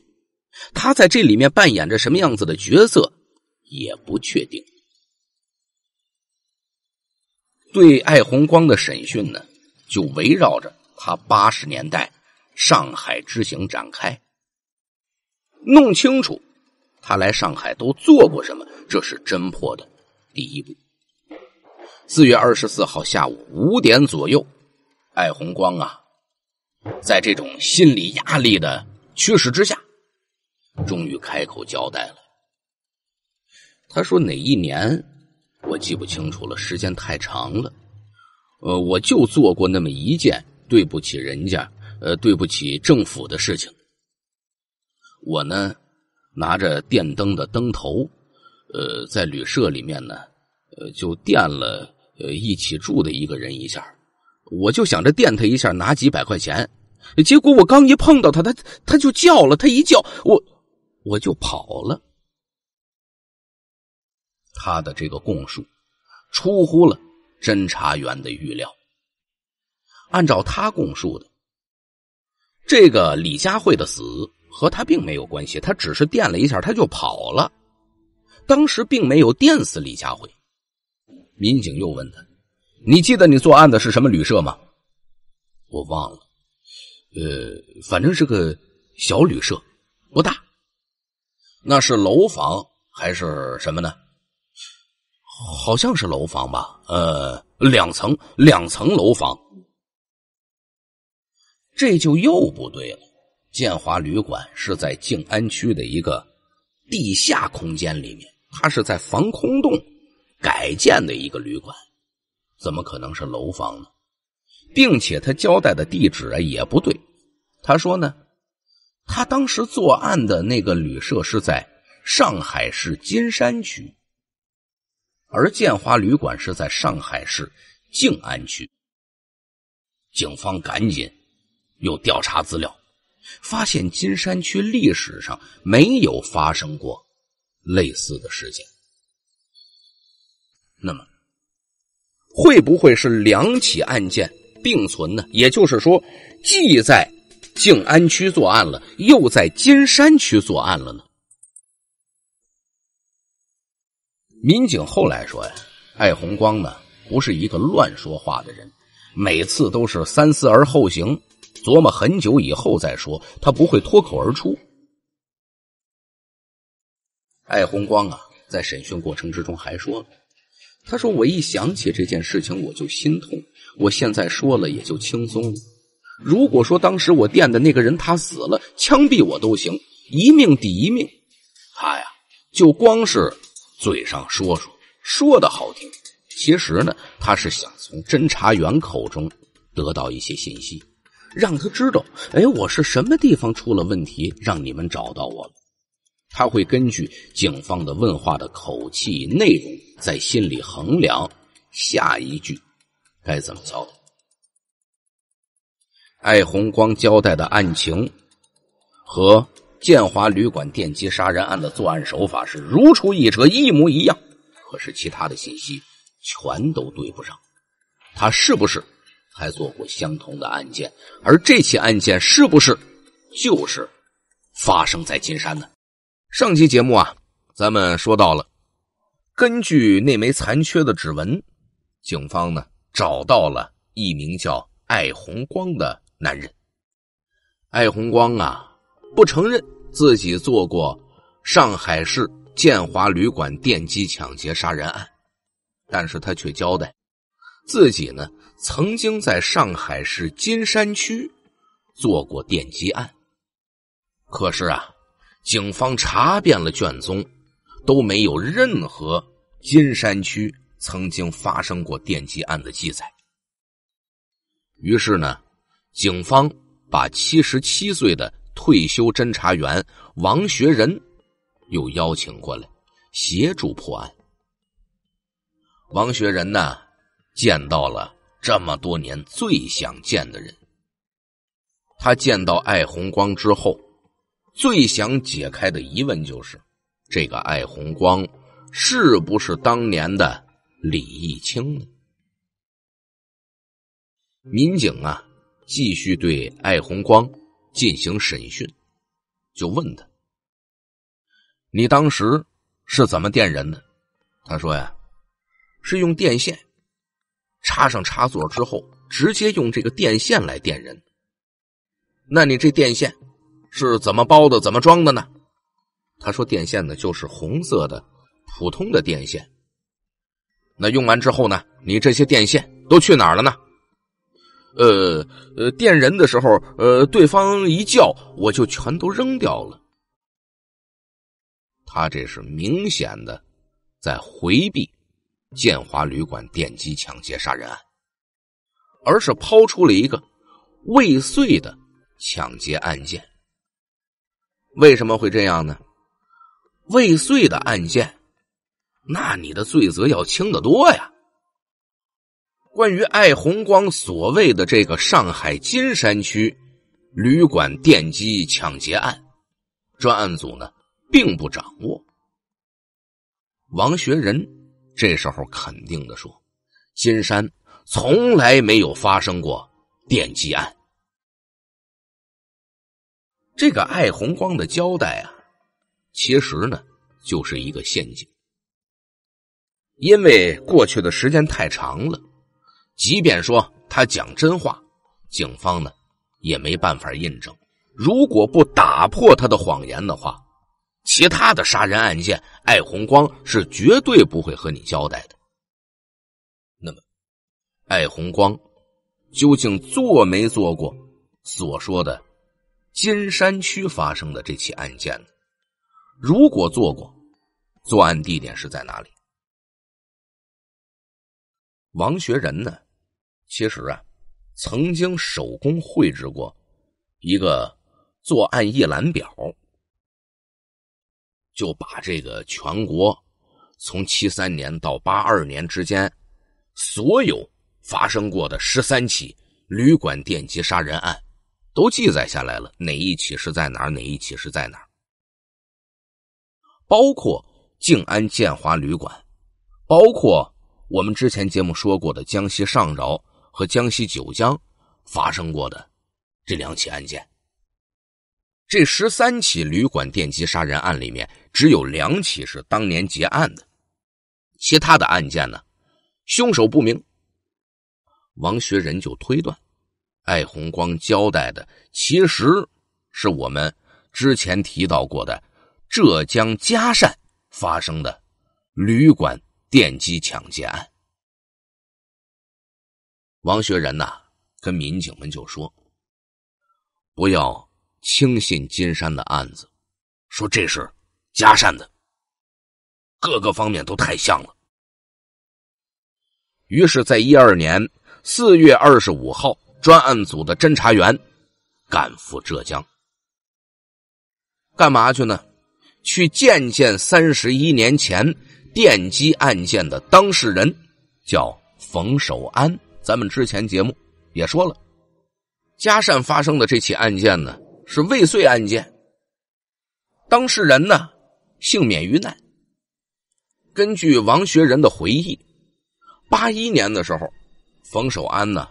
他在这里面扮演着什么样子的角色？也不确定。对艾红光的审讯呢，就围绕着他八十年代上海之行展开，弄清楚他来上海都做过什么。这是侦破的第一步。四月二十四号下午五点左右，艾红光啊，在这种心理压力的驱使之下，终于开口交代了。他说：“哪一年我记不清楚了，时间太长了。呃，我就做过那么一件对不起人家、呃对不起政府的事情。我呢，拿着电灯的灯头。”呃，在旅社里面呢，呃，就电了呃一起住的一个人一下，我就想着电他一下拿几百块钱，结果我刚一碰到他，他他就叫了，他一叫，我我就跑了。他的这个供述出乎了侦查员的预料。按照他供述的，这个李佳慧的死和他并没有关系，他只是电了一下，他就跑了。当时并没有电死李佳慧。民警又问他：“你记得你作案的是什么旅社吗？”我忘了，呃，反正是个小旅社，不大。那是楼房还是什么呢？好像是楼房吧，呃，两层，两层楼房。这就又不对了。建华旅馆是在静安区的一个地下空间里面。他是在防空洞改建的一个旅馆，怎么可能是楼房呢？并且他交代的地址啊也不对。他说呢，他当时作案的那个旅社是在上海市金山区，而建华旅馆是在上海市静安区。警方赶紧又调查资料，发现金山区历史上没有发生过。类似的事件，那么会不会是两起案件并存呢？也就是说，既在静安区作案了，又在金山区作案了呢？民警后来说呀：“艾红光呢，不是一个乱说话的人，每次都是三思而后行，琢磨很久以后再说，他不会脱口而出。”艾红光啊，在审讯过程之中还说了：“他说我一想起这件事情我就心痛，我现在说了也就轻松了。如果说当时我垫的那个人他死了，枪毙我都行，一命抵一命。他呀，就光是嘴上说说，说的好听，其实呢，他是想从侦查员口中得到一些信息，让他知道，哎，我是什么地方出了问题，让你们找到我了。”他会根据警方的问话的口气、内容，在心里衡量下一句该怎么代。艾红光交代的案情和建华旅馆电击杀人案的作案手法是如出一辙、一模一样，可是其他的信息全都对不上。他是不是还做过相同的案件？而这起案件是不是就是发生在金山呢？上期节目啊，咱们说到了，根据那枚残缺的指纹，警方呢找到了一名叫艾红光的男人。艾红光啊，不承认自己做过上海市建华旅馆电击抢劫杀人案，但是他却交代，自己呢曾经在上海市金山区做过电击案。可是啊。警方查遍了卷宗，都没有任何金山区曾经发生过电击案的记载。于是呢，警方把七十七岁的退休侦查员王学仁又邀请过来协助破案。王学仁呢，见到了这么多年最想见的人。他见到艾红光之后。最想解开的疑问就是，这个艾红光是不是当年的李义清呢？民警啊，继续对艾红光进行审讯，就问他：“你当时是怎么电人的？”他说：“呀，是用电线插上插座之后，直接用这个电线来电人。那你这电线？”是怎么包的？怎么装的呢？他说：“电线呢，就是红色的普通的电线。那用完之后呢？你这些电线都去哪儿了呢？”“呃呃，电人的时候，呃，对方一叫，我就全都扔掉了。”他这是明显的在回避建华旅馆电击抢劫杀人案，而是抛出了一个未遂的抢劫案件。为什么会这样呢？未遂的案件，那你的罪责要轻得多呀。关于艾红光所谓的这个上海金山区旅馆电击抢劫案，专案组呢并不掌握。王学仁这时候肯定的说：“金山从来没有发生过电击案。”这个艾红光的交代啊，其实呢就是一个陷阱，因为过去的时间太长了，即便说他讲真话，警方呢也没办法印证。如果不打破他的谎言的话，其他的杀人案件，艾红光是绝对不会和你交代的。那么，艾红光究竟做没做过所说的？金山区发生的这起案件，如果做过，作案地点是在哪里？王学仁呢？其实啊，曾经手工绘制过一个作案一览表，就把这个全国从七三年到八二年之间所有发生过的十三起旅馆电击杀人案。都记载下来了，哪一起是在哪儿，哪一起是在哪儿，包括静安建华旅馆，包括我们之前节目说过的江西上饶和江西九江发生过的这两起案件。这十三起旅馆电击杀人案里面，只有两起是当年结案的，其他的案件呢，凶手不明。王学仁就推断。艾红光交代的，其实是我们之前提到过的浙江嘉善发生的旅馆电击抢劫案。王学仁呐，跟民警们就说：“不要轻信金山的案子，说这是嘉善的，各个方面都太像了。”于是，在一二年四月二十五号。专案组的侦查员赶赴浙江，干嘛去呢？去见见三十一年前电击案件的当事人，叫冯守安。咱们之前节目也说了，嘉善发生的这起案件呢是未遂案件，当事人呢幸免于难。根据王学仁的回忆，八一年的时候，冯守安呢。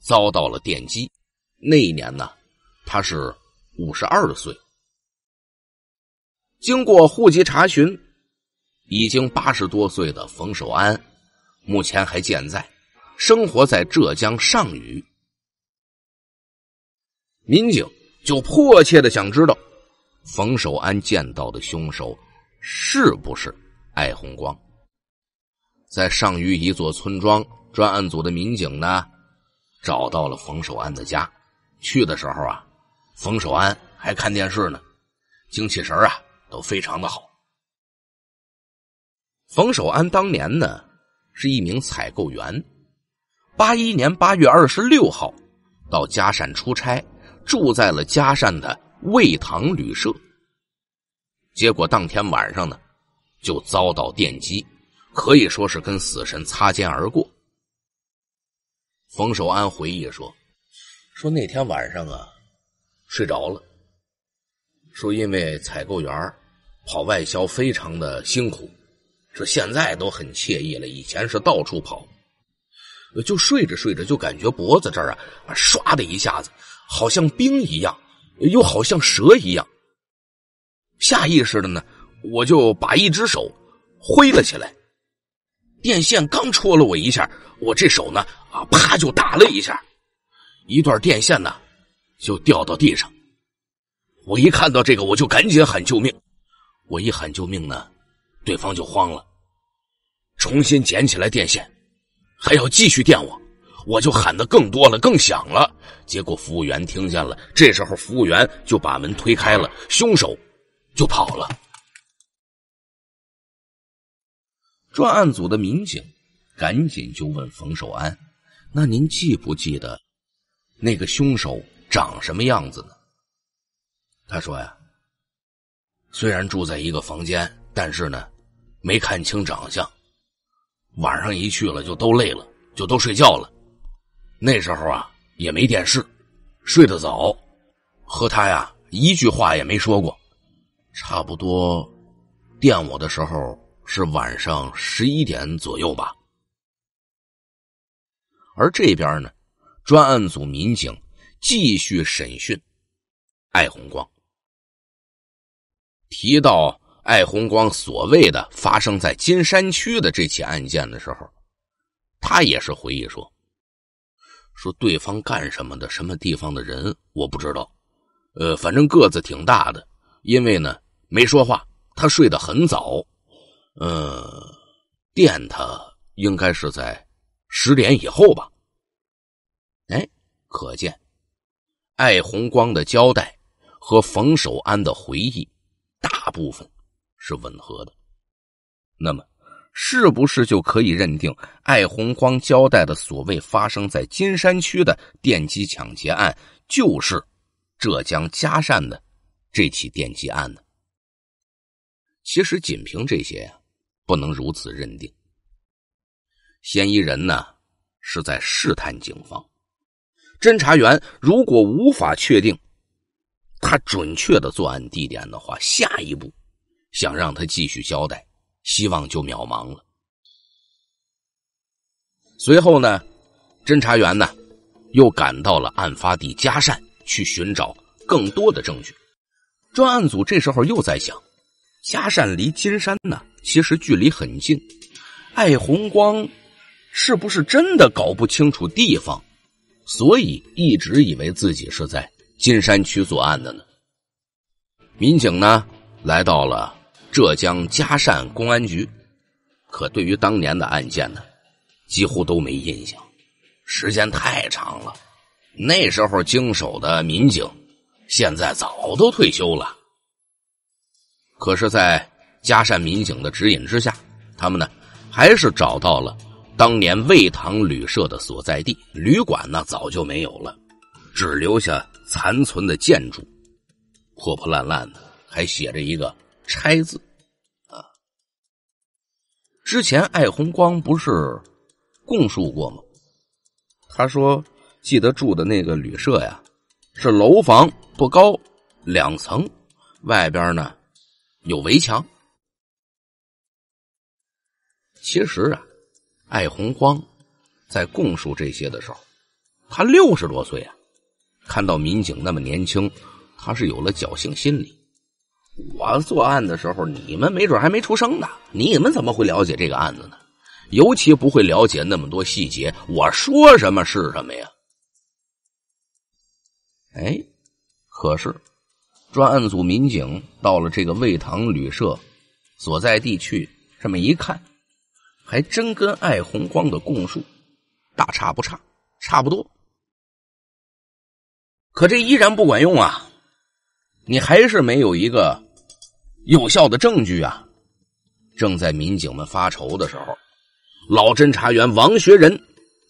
遭到了电击。那一年呢，他是五十二岁。经过户籍查询，已经八十多岁的冯守安目前还健在，生活在浙江上虞。民警就迫切的想知道，冯守安见到的凶手是不是艾红光？在上虞一座村庄，专案组的民警呢？找到了冯守安的家，去的时候啊，冯守安还看电视呢，精气神啊都非常的好。冯守安当年呢是一名采购员，八一年八月二十六号到嘉善出差，住在了嘉善的魏塘旅社，结果当天晚上呢就遭到电击，可以说是跟死神擦肩而过。冯守安回忆说：“说那天晚上啊，睡着了。说因为采购员跑外销非常的辛苦，说现在都很惬意了。以前是到处跑，就睡着睡着就感觉脖子这儿啊，唰的一下子，好像冰一样，又好像蛇一样。下意识的呢，我就把一只手挥了起来。”电线刚戳了我一下，我这手呢啊，啪就打了一下，一段电线呢就掉到地上。我一看到这个，我就赶紧喊救命。我一喊救命呢，对方就慌了，重新捡起来电线，还要继续电我。我就喊的更多了，更响了。结果服务员听见了，这时候服务员就把门推开了，凶手就跑了。专案组的民警赶紧就问冯守安：“那您记不记得那个凶手长什么样子呢？”他说：“呀，虽然住在一个房间，但是呢，没看清长相。晚上一去了就都累了，就都睡觉了。那时候啊，也没电视，睡得早，和他呀一句话也没说过。差不多电我的时候。”是晚上十一点左右吧，而这边呢，专案组民警继续审讯艾红光。提到艾红光所谓的发生在金山区的这起案件的时候，他也是回忆说：“说对方干什么的，什么地方的人，我不知道。呃，反正个子挺大的，因为呢没说话，他睡得很早。”嗯，电他应该是在十点以后吧？哎，可见艾红光的交代和冯守安的回忆大部分是吻合的。那么，是不是就可以认定艾红光交代的所谓发生在金山区的电击抢劫案，就是浙江嘉善的这起电击案呢？其实，仅凭这些呀。不能如此认定，嫌疑人呢是在试探警方。侦查员如果无法确定他准确的作案地点的话，下一步想让他继续交代，希望就渺茫了。随后呢，侦查员呢又赶到了案发地嘉善去寻找更多的证据。专案组这时候又在想，嘉善离金山呢？其实距离很近，艾红光是不是真的搞不清楚地方，所以一直以为自己是在金山区作案的呢？民警呢，来到了浙江嘉善公安局，可对于当年的案件呢，几乎都没印象，时间太长了，那时候经手的民警现在早都退休了，可是，在。嘉善民警的指引之下，他们呢还是找到了当年魏唐旅社的所在地。旅馆呢早就没有了，只留下残存的建筑，破破烂烂的，还写着一个“拆”字。啊，之前艾红光不是供述过吗？他说记得住的那个旅社呀，是楼房不高，两层，外边呢有围墙。其实啊，艾洪荒在供述这些的时候，他六十多岁啊，看到民警那么年轻，他是有了侥幸心理。我作案的时候，你们没准还没出生呢，你们怎么会了解这个案子呢？尤其不会了解那么多细节。我说什么是什么呀？哎，可是专案组民警到了这个魏唐旅社所在地去，这么一看。还真跟艾红光的供述大差不差，差不多。可这依然不管用啊！你还是没有一个有效的证据啊！正在民警们发愁的时候，老侦查员王学仁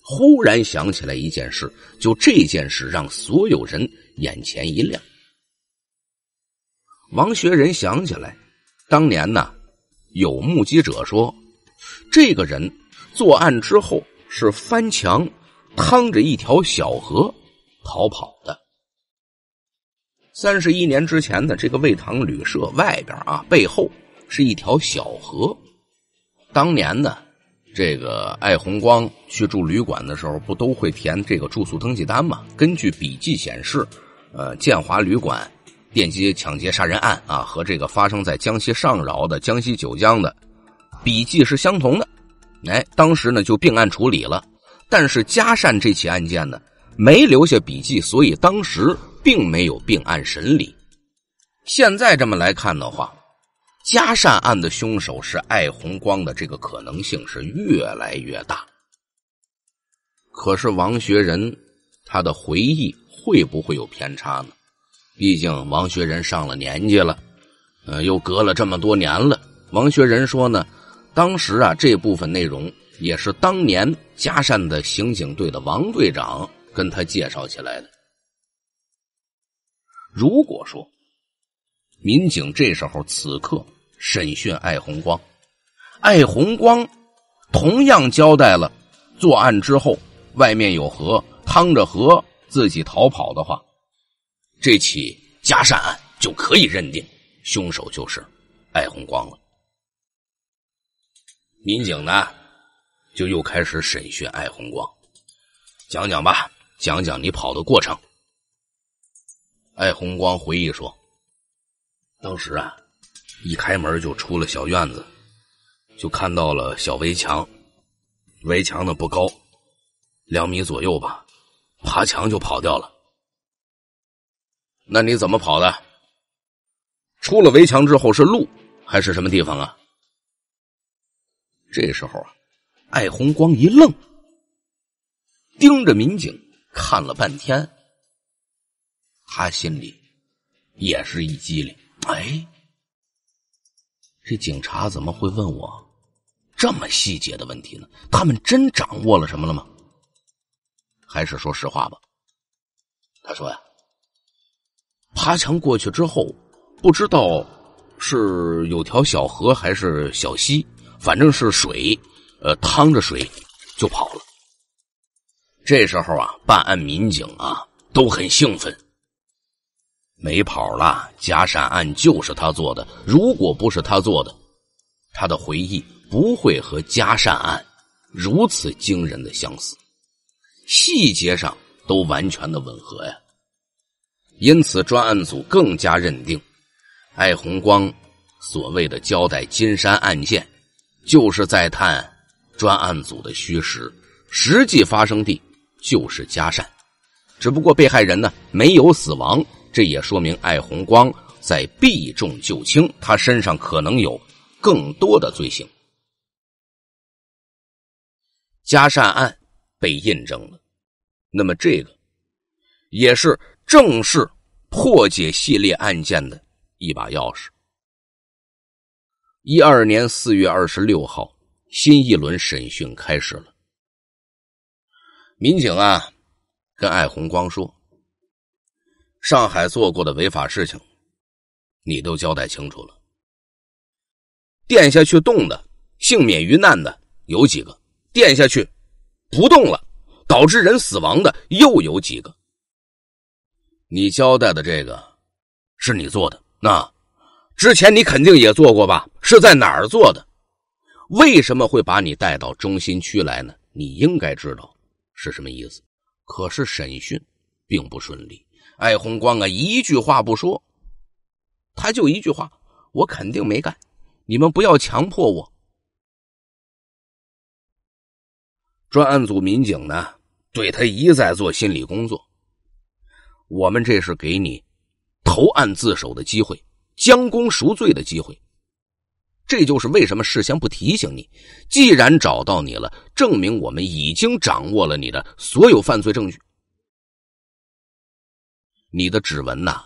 忽然想起来一件事，就这件事让所有人眼前一亮。王学仁想起来，当年呢，有目击者说。这个人作案之后是翻墙，趟着一条小河逃跑的。三十一年之前的这个魏塘旅社外边啊，背后是一条小河。当年呢，这个艾红光去住旅馆的时候，不都会填这个住宿登记单吗？根据笔记显示，呃，建华旅馆电击抢劫杀人案啊，和这个发生在江西上饶的江西九江的。笔记是相同的，哎，当时呢就并案处理了，但是嘉善这起案件呢没留下笔记，所以当时并没有并案审理。现在这么来看的话，嘉善案的凶手是艾红光的这个可能性是越来越大。可是王学仁他的回忆会不会有偏差呢？毕竟王学仁上了年纪了，呃，又隔了这么多年了。王学仁说呢。当时啊，这部分内容也是当年嘉善的刑警队的王队长跟他介绍起来的。如果说民警这时候此刻审讯艾红光，艾红光同样交代了作案之后外面有河，淌着河自己逃跑的话，这起嘉善案就可以认定凶手就是艾红光了。民警呢，就又开始审讯艾红光，讲讲吧，讲讲你跑的过程。艾红光回忆说：“当时啊，一开门就出了小院子，就看到了小围墙，围墙呢不高，两米左右吧，爬墙就跑掉了。那你怎么跑的？出了围墙之后是路还是什么地方啊？”这时候啊，艾红光一愣，盯着民警看了半天，他心里也是一激灵。哎，这警察怎么会问我这么细节的问题呢？他们真掌握了什么了吗？还是说实话吧。他说呀，爬墙过去之后，不知道是有条小河还是小溪。反正是水，呃，淌着水就跑了。这时候啊，办案民警啊都很兴奋，没跑了，假善案就是他做的。如果不是他做的，他的回忆不会和假善案如此惊人的相似，细节上都完全的吻合呀。因此，专案组更加认定，艾红光所谓的交代金山案件。就是在探专案组的虚实，实际发生地就是嘉善，只不过被害人呢没有死亡，这也说明艾红光在避重就轻，他身上可能有更多的罪行。嘉善案被印证了，那么这个也是正式破解系列案件的一把钥匙。一二年四月二十六号，新一轮审讯开始了。民警啊，跟艾红光说：“上海做过的违法事情，你都交代清楚了。垫下去动的，幸免于难的有几个；垫下去不动了，导致人死亡的又有几个。你交代的这个，是你做的那。”之前你肯定也做过吧？是在哪儿做的？为什么会把你带到中心区来呢？你应该知道是什么意思。可是审讯并不顺利，艾红光啊，一句话不说，他就一句话：我肯定没干，你们不要强迫我。专案组民警呢，对他一再做心理工作，我们这是给你投案自首的机会。将功赎罪的机会，这就是为什么事先不提醒你。既然找到你了，证明我们已经掌握了你的所有犯罪证据。你的指纹呐，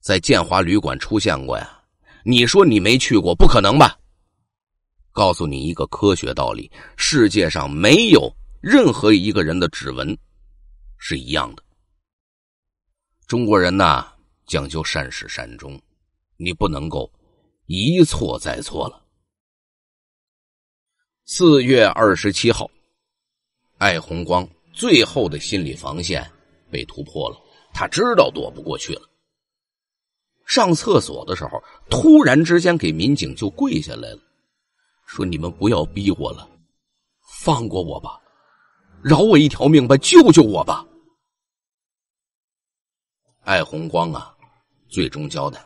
在建华旅馆出现过呀。你说你没去过，不可能吧？告诉你一个科学道理：世界上没有任何一个人的指纹是一样的。中国人呐，讲究善始善终。你不能够一错再错了。四月二十七号，艾红光最后的心理防线被突破了，他知道躲不过去了。上厕所的时候，突然之间给民警就跪下来了，说：“你们不要逼我了，放过我吧，饶我一条命吧，救救我吧。”艾红光啊，最终交代。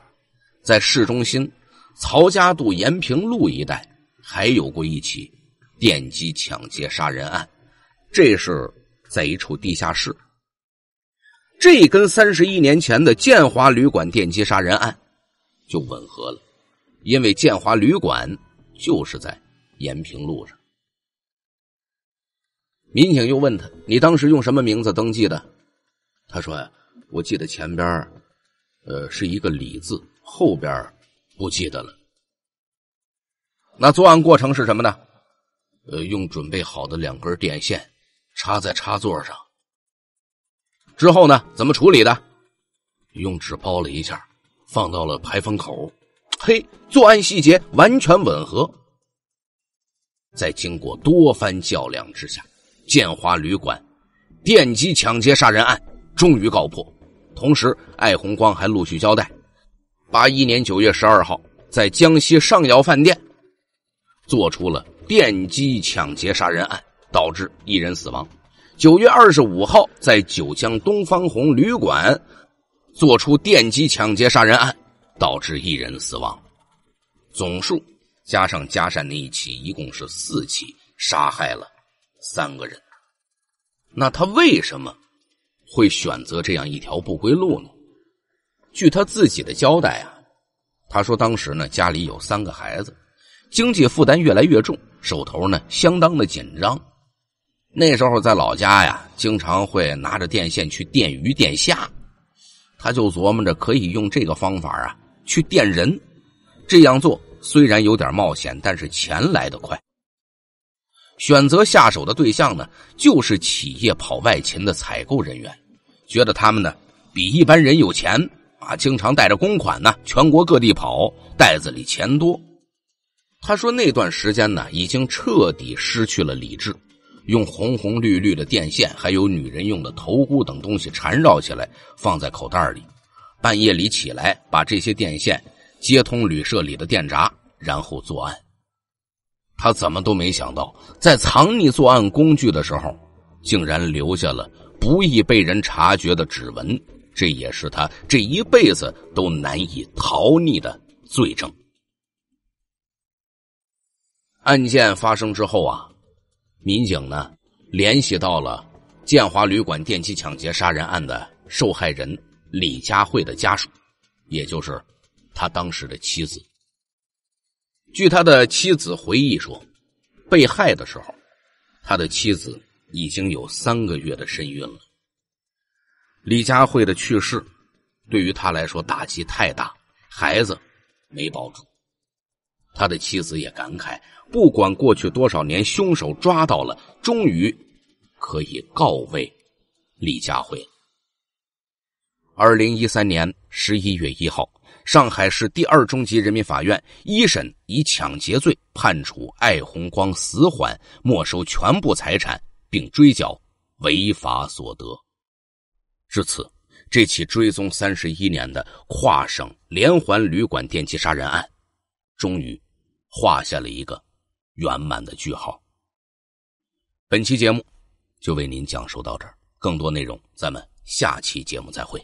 在市中心，曹家渡延平路一带还有过一起电击抢劫杀人案，这是在一处地下室。这跟三十一年前的建华旅馆电击杀人案就吻合了，因为建华旅馆就是在延平路上。民警又问他：“你当时用什么名字登记的？”他说：“呀，我记得前边呃，是一个李字。”后边不记得了。那作案过程是什么呢？呃，用准备好的两根电线插在插座上，之后呢，怎么处理的？用纸包了一下，放到了排风口。嘿，作案细节完全吻合。在经过多番较量之下，建华旅馆电击抢劫杀人案终于告破。同时，艾红光还陆续交代。八一年九月十二号，在江西上饶饭店，做出了电击抢劫杀人案，导致一人死亡。九月二十五号，在九江东方红旅馆，做出电击抢劫杀人案，导致一人死亡。总数加上嘉善那一起，一共是四起，杀害了三个人。那他为什么会选择这样一条不归路呢？据他自己的交代啊，他说当时呢家里有三个孩子，经济负担越来越重，手头呢相当的紧张。那时候在老家呀，经常会拿着电线去电鱼电虾，他就琢磨着可以用这个方法啊去电人。这样做虽然有点冒险，但是钱来得快。选择下手的对象呢，就是企业跑外勤的采购人员，觉得他们呢比一般人有钱。啊，经常带着公款呢，全国各地跑，袋子里钱多。他说那段时间呢，已经彻底失去了理智，用红红绿绿的电线，还有女人用的头箍等东西缠绕起来，放在口袋里。半夜里起来，把这些电线接通旅社里的电闸，然后作案。他怎么都没想到，在藏匿作案工具的时候，竟然留下了不易被人察觉的指纹。这也是他这一辈子都难以逃匿的罪证。案件发生之后啊，民警呢联系到了建华旅馆电器抢劫杀人案的受害人李佳慧的家属，也就是他当时的妻子。据他的妻子回忆说，被害的时候，他的妻子已经有三个月的身孕了。李佳慧的去世，对于他来说打击太大，孩子没保住。他的妻子也感慨：不管过去多少年，凶手抓到了，终于可以告慰李佳慧了。二零一三年十一月一号，上海市第二中级人民法院一审以抢劫罪判处艾红光死缓，没收全部财产，并追缴违法所得。至此，这起追踪三十一年的跨省连环旅馆电击杀人案，终于画下了一个圆满的句号。本期节目就为您讲述到这儿，更多内容咱们下期节目再会。